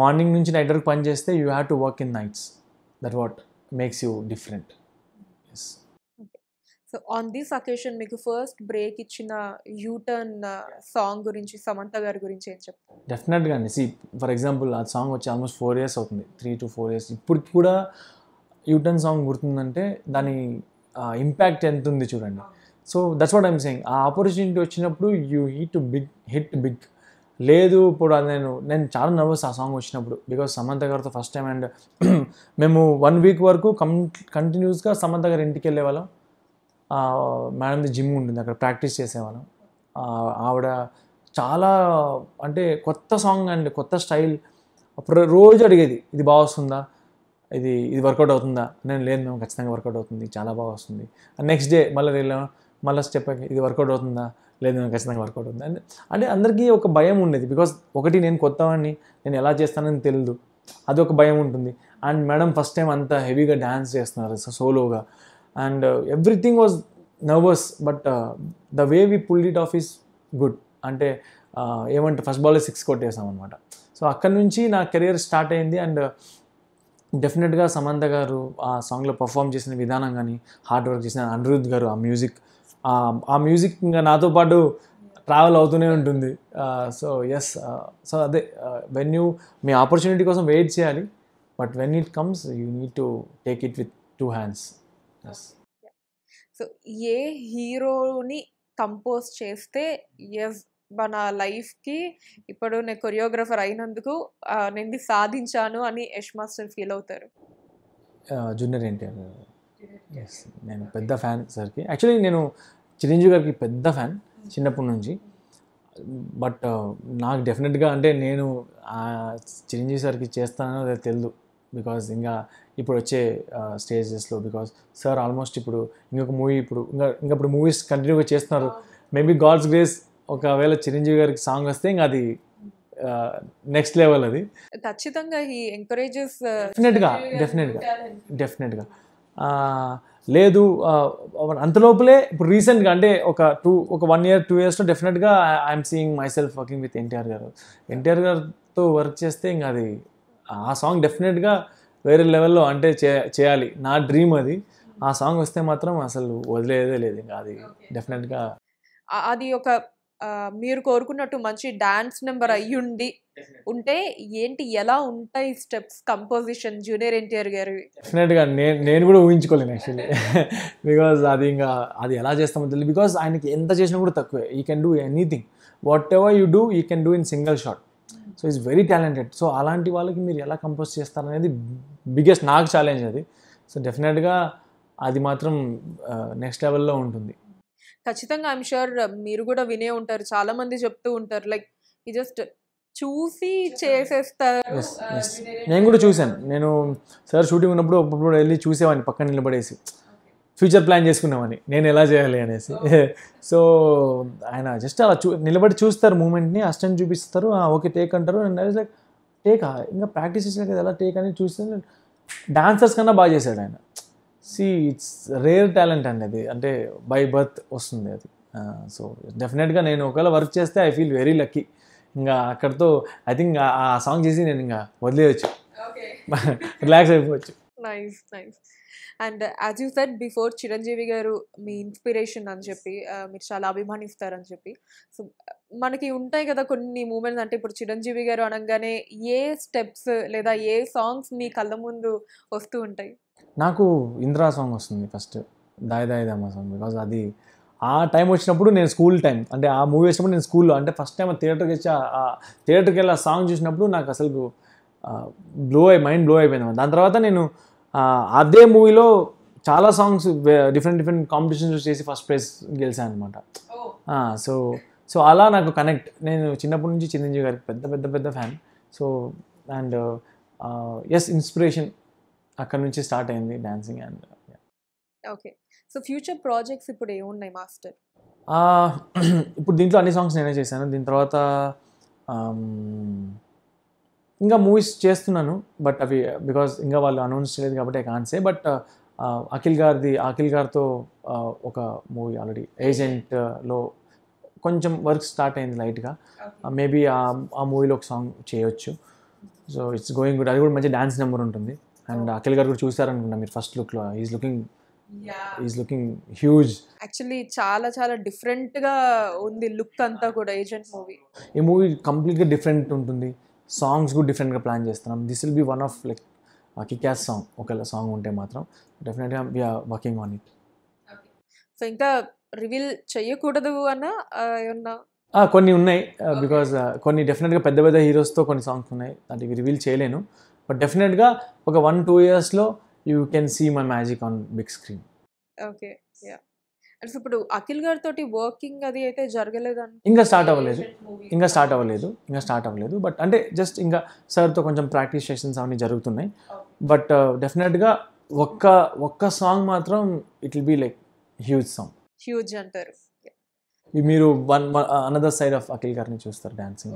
మార్నింగ్ నుంచి నైట్ వరకు పని చేస్తే you have to work in nights that what makes you different yes so on this occasion మీకు ఫస్ట్ బ్రేక్ ఇచ్చిన యూటర్న్ సాంగ్ uh, గురించి సమంత గారి గురించి ఏం చెప్తారు డెఫినెట్గా అండి సి ఫర్ ఎగ్జాంపుల్ ఆ సాంగ్ వచ్చి ఆల్మోస్ట్ ఫోర్ ఇయర్స్ అవుతుంది త్రీ టు ఫోర్ ఇయర్స్ ఇప్పుడు కూడా యూటర్న్ సాంగ్ గుర్తుందంటే దాని ఇంపాక్ట్ ఎంత ఉంది చూడండి so that's what I'm saying ఆ ఆపర్చునిటీ వచ్చినప్పుడు you hit big hit big లేదు ఇప్పుడు నేను నేను చాలా నర్వస్ ఆ సాంగ్ వచ్చినప్పుడు బికాజ్ సమంత గారితో ఫస్ట్ టైం అండ్ మేము వన్ వీక్ వరకు కం కంటిన్యూస్గా సమంత గారి ఇంటికి వెళ్ళేవాళ్ళం మేడంది జిమ్ ఉంటుంది అక్కడ ప్రాక్టీస్ చేసేవాళ్ళం ఆవిడ చాలా అంటే కొత్త సాంగ్ అండి కొత్త స్టైల్ అప్పుడు రోజు అడిగేది ఇది బాగా వస్తుందా ఇది ఇది వర్కౌట్ అవుతుందా నేను లేదు మేము ఖచ్చితంగా వర్కౌట్ అవుతుంది చాలా బాగా వస్తుంది నెక్స్ట్ డే మళ్ళీ వెళ్ళాం మళ్ళీ స్టెప్ ఇది వర్కౌట్ అవుతుందా లేదు ఖచ్చితంగా వర్కౌట్ అవుతుంది అండ్ అంటే అందరికీ ఒక భయం ఉండేది బికాస్ ఒకటి నేను కొత్తవాడిని నేను ఎలా చేస్తానని తెలియదు అది ఒక భయం ఉంటుంది అండ్ మేడం ఫస్ట్ టైం అంత హెవీగా డ్యాన్స్ చేస్తున్నారు సోలోగా and everything was nervous but the way we pull it off is good అంటే ఏమంటే ఫస్ట్ బాల్ సిక్స్ కొట్టేసాం అనమాట సో అక్కడి నుంచి నా కెరియర్ స్టార్ట్ అయింది అండ్ డెఫినెట్గా uh, సమంత గారు ఆ సాంగ్లో పర్ఫామ్ చేసిన విధానం కానీ హార్డ్ వర్క్ చేసిన అనిరుద్ గారు ఆ మ్యూజిక్ ఆ మ్యూజిక్ ఇంకా నాతో పాటు ట్రావెల్ అవుతూనే ఉంటుంది సో ఎస్ సో అదే వెన్ యూ మీ ఆపర్చునిటీ కోసం వెయిట్ చేయాలి but when it comes you need to take it with two hands yes so ఏ హీరోని కంపోజ్ చేస్తే ఎస్ మన లైఫ్కి ఇప్పుడు నేను కొరియోగ్రఫర్ అయినందుకు నేను సాధించాను అని యష్ మాస్టర్ ఫీల్ అవుతారు జూనియర్ ఎన్టీఆర్ ఎస్ నేను పెద్ద ఫ్యాన్ సార్కి యాక్చువల్లీ నేను చిరంజీవి గారికి పెద్ద ఫ్యాన్ చిన్నప్పటి నుంచి బట్ uh, నాకు డెఫినెట్గా అంటే నేను చిరంజీవి సార్కి చేస్తానో తెలియదు బికాజ్ ఇంకా ఇప్పుడు వచ్చే స్టేజెస్లో బికాజ్ సార్ ఆల్మోస్ట్ ఇప్పుడు ఇంకొక మూవీ ఇప్పుడు ఇంకా ఇంకా ఇప్పుడు మూవీస్ కంటిన్యూగా చేస్తున్నారు మేబీ గాడ్స్ గ్రేస్ ఒకవేళ చిరంజీవి గారికి సాంగ్ వస్తే ఇంకా అది నెక్స్ట్ uh, లెవెల్ అది ఖచ్చితంగా ఈ ఎంకరేజెస్ డెఫినెట్గా డెఫినెట్గా డెఫినెట్గా లేదు అంతలోపలే ఇప్పుడు రీసెంట్గా అంటే ఒక టూ ఒక వన్ ఇయర్ టూ ఇయర్స్లో డెఫినెట్గా I'm seeing myself working with NTR garu NTR గారితో వర్క్ చేస్తే ఇంకా అది ఆ సాంగ్ డెఫినెట్గా వేరే లెవెల్లో అంటే చేయాలి నా డ్రీమ్ అది ఆ సాంగ్ వస్తే మాత్రం అసలు వదిలేదే లేదు ఇంకా అది డెఫినెట్గా అది ఒక మీరు కోరుకున్నట్టు మంచి డాన్స్ నెంబర్ అయ్యుండి ఉంటే ఏంటి ఎలా ఉంటాయి స్టెప్స్ కంపోజిషన్ జూనియర్ ఎన్టీఆర్ గారు డెఫినెట్గా నేను నేను కూడా ఊహించుకోలేను యాక్చువల్లీ బికాజ్ అది ఇంకా అది ఎలా చేస్తామో తెలియదు బికాజ్ ఆయనకి ఎంత చేసినా కూడా తక్కువే you can do anything whatever you do you can do in single shot so is very talented so అలాంటి వాళ్ళకి మీరు ఎలా కంపోజ్ చేస్తారనేది బిగ్గెస్ట్ నాకు ఛాలెంజ్ అది సో డెఫినెట్గా అది మాత్రం నెక్స్ట్ లెవెల్లో ఉంటుంది ఖచ్చితంగా ఐమ్ షూర్ మీరు కూడా వినే ఉంటారు చాలా మంది చెప్తూ ఉంటారు లైక్ ఈ జస్ట్ చూసి చేసేస్తారు uh, నేను కూడా చూశాను నేను సార్ షూటింగ్ ఉన్నప్పుడు అప్పుడు వెళ్ళి చూసేవాడిని పక్కన నిలబడేసి ఫ్యూచర్ ప్లాన్ చేసుకున్నామని నేను ఎలా చేయాలి అనేసి సో ఆయన జస్ట్ అలా చూ నిలబడి చూస్తారు మూమెంట్ని అస్టెంట్ చూపిస్తారు ఓకే టేక్ అంటారు అండ్ లైక్ టేక్ ఇంకా ప్రాక్టీస్ చేసిన కదా ఎలా టేక్ అని చూస్తే డాన్సర్స్ కన్నా బాగా చేశాడు ఆయన సి ఇట్స్ రేర్ టాలెంట్ అండి అది అంటే బై బర్త్ వస్తుంది అది సో డెఫినెట్గా నేను ఒకవేళ వర్క్ చేస్తే ఐ ఫీల్ వెరీ లక్కీ ఇంకా అక్కడతో ఐ థింక్ ఆ సాంగ్ చేసి నేను ఇంకా వదిలేయచ్చు రిలాక్స్ అయిపోవచ్చు nice nice and as you set before Chiranjeevi garu మీ ఇన్స్పిరేషన్ అని చెప్పి మీరు చాలా అభిమానిస్తారని చెప్పి సో మనకి ఉంటాయి కదా కొన్ని మూమెంట్స్ అంటే ఇప్పుడు చిరంజీవి గారు అనగానే ఏ స్టెప్స్ లేదా ఏ సాంగ్స్ మీ కళ్ళ ముందు వస్తూ ఉంటాయి నాకు ఇంద్రా సాంగ్ వస్తుంది ఫస్ట్ దాయ్ దాయ్ దామ సాంగ్ బికాజ్ అది ఆ టైం వచ్చినప్పుడు నేను స్కూల్ టైం అంటే ఆ మూవీ వచ్చినప్పుడు నేను స్కూల్లో అంటే ఫస్ట్ టైం థియేటర్కి వచ్చి ఆ థియేటర్కి వెళ్ళి ఆ సాంగ్ చూసినప్పుడు నాకు అసలు బ్లో అయి మైండ్ బ్లో అయిపోయింది దాని తర్వాత నేను అదే మూవీలో చాలా సాంగ్స్ డిఫరెంట్ డిఫరెంట్ కాంపిటీషన్స్ చేసి ఫస్ట్ ప్రైజ్ గెలిచాను అనమాట సో సో అలా నాకు కనెక్ట్ నేను చిన్నప్పటి నుంచి చిరంజీవి గారికి పెద్ద పెద్ద పెద్ద fan so and yes inspiration అక్కడ నుంచి స్టార్ట్ అయింది dancing and okay so future projects ఇప్పుడు ఏమున్నాయి మాస్టర్ ఇప్పుడు దీంట్లో అన్ని సాంగ్స్ నేనే చేశాను దీని తర్వాత ఇంకా మూవీస్ చేస్తున్నాను బట్ అవి బికాజ్ ఇంకా వాళ్ళు అనౌన్స్ చేయలేదు కాబట్టి ఐ కాన్సే బట్ అఖిల్ గారిది అఖిల్ గారితో ఒక మూవీ ఆల్రెడీ ఏజెంట్లో కొంచెం వర్క్ స్టార్ట్ అయింది లైట్గా మేబీ ఆ మూవీలో ఒక సాంగ్ చేయొచ్చు సో ఇట్స్ గోయింగ్ గుడ్ అది కూడా మంచి డ్యాన్స్ నెంబర్ ఉంటుంది అండ్ అఖిల్ గారు కూడా చూసారనుకుంటా మీరు ఫస్ట్ లుక్లో is looking is looking huge actually చాలా చాలా డిఫరెంట్ గా ఉంది లుక్ అంతా కూడా ఏజెంట్ మూవీ ఈ మూవీ కంప్లీట్ గా డిఫరెంట్ ఉంటుంది సాంగ్స్ కూడా డిఫరెంట్ గా ప్లాన్ చేస్తున్నాం this will be one of like kickass song ఒకవేళ సాంగ్ ఉంటే మాత్రం డెఫినెట్గా we are working on it so ఇంకా రివీల్ చేయకూడదు అన్న ఏమన్నా కొన్ని ఉన్నాయి బికాస్ uh, uh, కొన్ని డెఫినెట్గా పెద్ద పెద్ద హీరోస్తో కొన్ని సాంగ్స్ ఉన్నాయి అంటే రివీల్ చేయలేను బట్ డెఫినెట్గా ఒక వన్ టూ ఇయర్స్లో you can see my magic on big screen okay అంటే ఇప్పుడు అఖిల్ గారితో వర్కింగ్ అది అయితే జరగలేదు ఇంకా స్టార్ట్ అవ్వలేదు ఇంకా స్టార్ట్ అవ్వలేదు ఇంకా స్టార్ట్ అవ్వలేదు బట్ అంటే జస్ట్ ఇంకా సార్తో కొంచెం ప్రాక్టీస్ సెషన్స్ అవన్నీ జరుగుతున్నాయి బట్ డెఫినెట్గా uh, ఒక్క ఒక్క సాంగ్ మాత్రం it will be like huge song huge అంటారు మీరు one another side of Akhil గారిని చూస్తారు డాన్సింగ్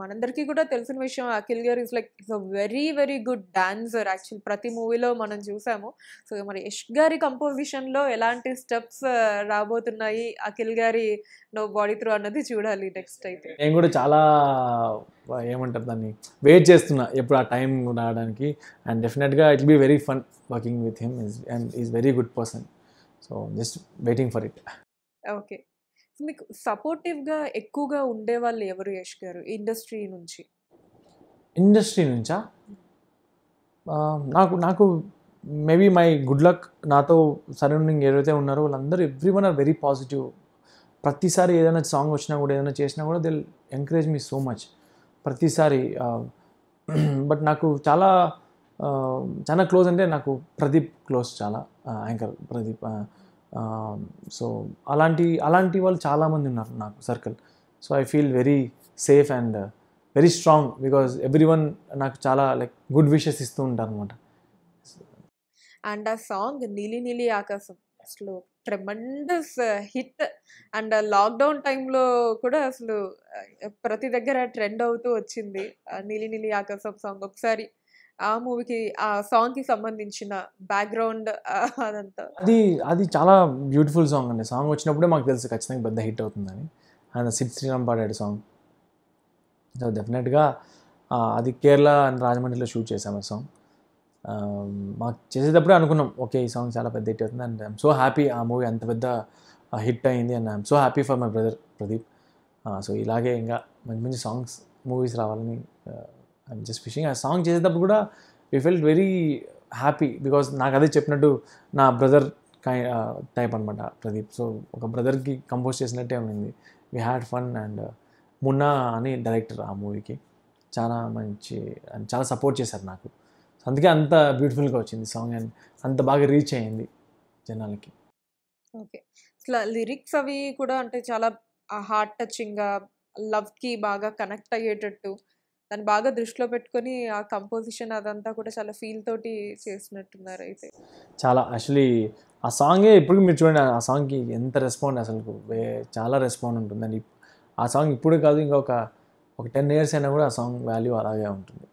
మనందరికీ కూడా తెలిసిన విషయం Akhil garu is like is a very very good dancer actual ప్రతి మూవీలో మనం చూసాము సో మరి యష్ గారి కంపోజిషన్లో ఎలాంటి స్టెప్స్ రాబోతున్నాయి అఖిల్ గారి నో బాడీ త్రూ అన్నది చూడాలి నెక్స్ట్ అయితే నేను కూడా చాలా ఏమంటారు దాన్ని వెయిట్ చేస్తున్నా ఎప్పుడు ఆ టైం రావడానికి అండ్ డెఫినెట్గా it be very fun working with him and is very good person so just waiting for it okay మీకు సపోర్టివ్గా ఎక్కువగా ఉండేవాళ్ళు ఎవరు యష్ గారు ఇండస్ట్రీ నుంచి ఇండస్ట్రీ నుంచా నాకు నాకు మేబీ మై గుడ్ లక్ నాతో సరౌండింగ్ ఏదైతే ఉన్నారో వాళ్ళందరూ everyone are very positive ప్రతిసారి ఏదైనా సాంగ్ వచ్చినా కూడా ఏదైనా చేసినా కూడా Dil encourage me so much ప్రతిసారి బట్ నాకు చాలా చాలా క్లోజ్ అంటే నాకు ప్రదీప్ క్లోజ్ చాలా యాంకర్ ప్రదీప్ సో um, అలాంటి అలాంటి వాళ్ళు చాలామంది ఉన్నారు నాకు circle so I feel very safe and very strong because everyone నాకు చాలా లైక్ గుడ్ విషెస్ ఇస్తూ ఉంటారు అనమాట అండ్ ఆ uh, సాంగ్ uh, నీలి నీలి ఆకాశం అసలు ట్రెమండస్ హిట్ అండ్ లాక్డౌన్ టైంలో కూడా అసలు ప్రతి దగ్గర ట్రెండ్ అవుతూ వచ్చింది నీలి నీలి ఆకాశం సాంగ్ ఒకసారి ఆ మూవీకి ఆ సాంగ్ కి సంబంధించిన బ్యాక్గ్రౌండ్ అదంతా అది అది చాలా బ్యూటిఫుల్ సాంగ్ అండి సాంగ్ వచ్చినప్పుడే మాకు తెలుసు ఖచ్చితంగా పెద్ద హిట్ అవుతుందని ఆయన సిద్ శ్రీరామ్ పాడాడు సాంగ్ సో డెఫినెట్గా అది కేరళ అండ్ రాజమండ్రిలో షూట్ చేశాము ఆ సాంగ్ మాకు చేసేటప్పుడే అనుకున్నాం ఓకే ఈ సాంగ్ చాలా పెద్ద హిట్ అవుతుంది అండ్ ఐఎమ్ సో హ్యాపీ ఆ మూవీ అంత పెద్ద హిట్ అయింది and I'm so happy for my brother Pradeep so ఇలాగే ఇంకా మంచి మంచి సాంగ్స్ మూవీస్ రావాలని అండ్ జస్ట్ ఫిషింగ్ ఆ సాంగ్ చేసేటప్పుడు కూడా we felt very happy because నాకు అదే చెప్పినట్టు నా బ్రదర్ కై టైప్ అనమాట ప్రదీప్ సో ఒక బ్రదర్కి కంపోజ్ చేసినట్టే ఉంది we had fun and Munna అని డైరెక్టర్ ఆ మూవీకి చాలా మంచి అండ్ చాలా సపోర్ట్ చేశారు నాకు అందుకే అంత బ్యూటిఫుల్గా వచ్చింది సాంగ్ అండ్ అంత బాగా రీచ్ అయ్యింది జనాలకి ఓకే అట్లా లిరిక్స్ అవి కూడా అంటే చాలా హార్ట్ టచింగ్గా లవ్కి బాగా కనెక్ట్ అయ్యేటట్టు దాన్ని బాగా దృష్టిలో పెట్టుకొని ఆ కంపోజిషన్ అదంతా కూడా చాలా ఫీల్ తోటి చేసినట్టున్నారు అయితే చాలా యాక్చువల్లీ ఆ సాంగే ఇప్పుడు మీరు చూడండి ఆ సాంగ్కి ఎంత రెస్పాండ్ అసలు చాలా రెస్పాండ్ ఉంటుందండి ఆ సాంగ్ ఇప్పుడు కాదు ఇంకొక ఒక టెన్ ఇయర్స్ అయినా కూడా ఆ సాంగ్ వాల్యూ అలాగే ఉంటుంది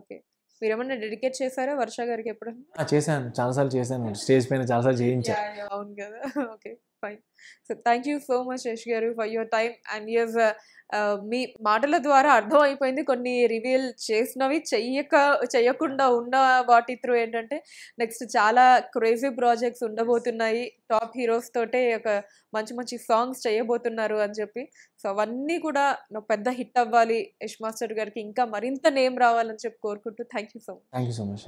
ఓకే మీరు ఏమన్నా డెడికేట్ చేశారా వర్ష గారికి ఎప్పుడు చేశాను చాలాసార్లు చేశాను స్టేజ్ పైన చాలాసార్లు చేయించాను అవును కదా okay fine so thank you so much Yash garu for your time and యూస్ మీ మాటల ద్వారా అర్థం అయిపోయింది కొన్ని రివీల్ చేసినవి చెయ్యక చెయ్యకుండా ఉన్న వాటి త్రూ ఏంటంటే నెక్స్ట్ చాలా క్రేజీ ప్రాజెక్ట్స్ ఉండబోతున్నాయి టాప్ హీరోస్ తోటే ఒక మంచి మంచి సాంగ్స్ చేయబోతున్నారు అని చెప్పి సో అవన్నీ కూడా పెద్ద హిట్ అవ్వాలి యష్ మాస్టర్ గారికి ఇంకా మరింత నేమ్ రావాలని చెప్పి కోరుకుంటూ thank you so much thank you so much